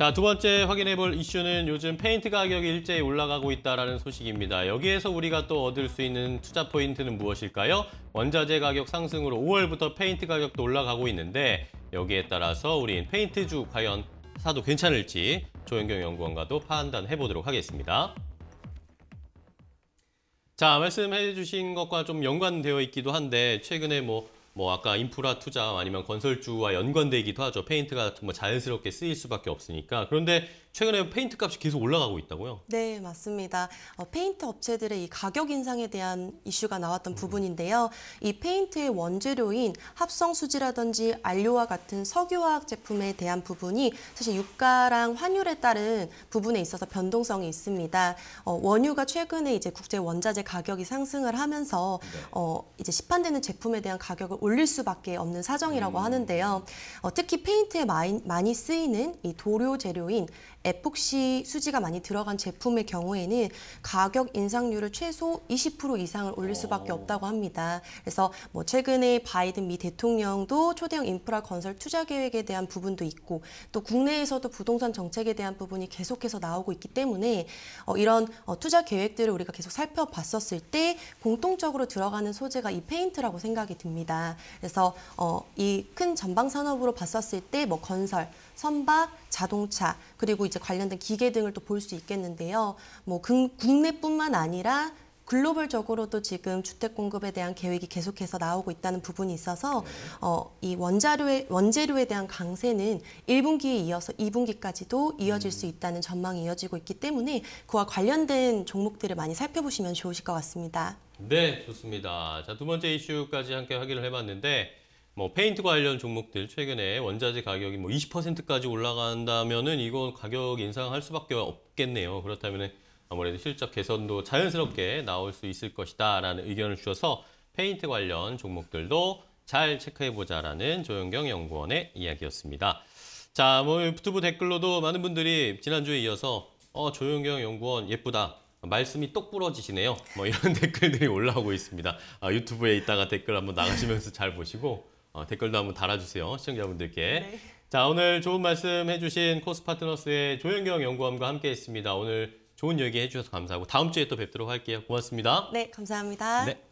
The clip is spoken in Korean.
자, 두 번째 확인해 볼 이슈는 요즘 페인트 가격이 일제히 올라가고 있다는 소식입니다. 여기에서 우리가 또 얻을 수 있는 투자 포인트는 무엇일까요? 원자재 가격 상승으로 5월부터 페인트 가격도 올라가고 있는데 여기에 따라서 우린 페인트주 과연 사도 괜찮을지 조현경 연구원과도 판단해 보도록 하겠습니다. 자, 말씀해 주신 것과 좀 연관되어 있기도 한데 최근에 뭐뭐 아까 인프라 투자 아니면 건설주와 연관되기도 하죠. 페인트가 뭐 자연스럽게 쓰일 수밖에 없으니까. 그런데 최근에 페인트 값이 계속 올라가고 있다고요? 네, 맞습니다. 어, 페인트 업체들의 이 가격 인상에 대한 이슈가 나왔던 음. 부분인데요. 이 페인트의 원재료인 합성 수지라든지 알료와 같은 석유화학 제품에 대한 부분이 사실 유가랑 환율에 따른 부분에 있어서 변동성이 있습니다. 어, 원유가 최근에 이제 국제 원자재 가격이 상승을 하면서 네. 어, 이제 시판되는 제품에 대한 가격을 올릴 수밖에 없는 사정이라고 음. 하는데요. 어, 특히 페인트에 많이, 많이 쓰이는 이 도료 재료인 에폭시 수지가 많이 들어간 제품의 경우에는 가격 인상률을 최소 20% 이상을 올릴 수밖에 어. 없다고 합니다. 그래서 뭐 최근에 바이든 미 대통령도 초대형 인프라 건설 투자 계획에 대한 부분도 있고 또 국내에서도 부동산 정책에 대한 부분이 계속해서 나오고 있기 때문에 어, 이런 어, 투자 계획들을 우리가 계속 살펴봤었을 때 공통적으로 들어가는 소재가 이 페인트라고 생각이 듭니다. 그래서 어, 이 큰 전방 산업으로 봤었을 때 뭐 건설, 선박, 자동차 그리고 이제 관련된 기계 등을 또 볼 수 있겠는데요. 뭐 국내뿐만 아니라 글로벌적으로도 지금 주택 공급에 대한 계획이 계속해서 나오고 있다는 부분이 있어서 네. 어, 이 원자료에, 원재료에 대한 강세는 1분기에 이어서 2분기까지도 이어질 수 음. 있다는 전망이 이어지고 있기 때문에 그와 관련된 종목들을 많이 살펴보시면 좋으실 것 같습니다. 네, 좋습니다. 자, 두 번째 이슈까지 함께 확인을 해봤는데, 뭐, 페인트 관련 종목들, 최근에 원자재 가격이 뭐 20%까지 올라간다면은 이건 가격 인상할 수밖에 없겠네요. 그렇다면은 아무래도 실적 개선도 자연스럽게 나올 수 있을 것이다. 라는 의견을 주셔서 페인트 관련 종목들도 잘 체크해보자라는 조영경 연구원의 이야기였습니다. 자, 뭐, 유튜브 댓글로도 많은 분들이 지난주에 이어서, 어, 조영경 연구원 예쁘다. 말씀이 똑 부러지시네요. 뭐 이런 댓글들이 올라오고 있습니다. 아, 유튜브에 있다가 댓글 한번 나가시면서 잘 보시고 어, 댓글도 한번 달아주세요. 시청자분들께. 네. 자 오늘 좋은 말씀 해주신 코스파트너스의 조현경 연구원과 함께했습니다. 오늘 좋은 얘기 해주셔서 감사하고 다음 주에 또 뵙도록 할게요. 고맙습니다. 네, 감사합니다. 네.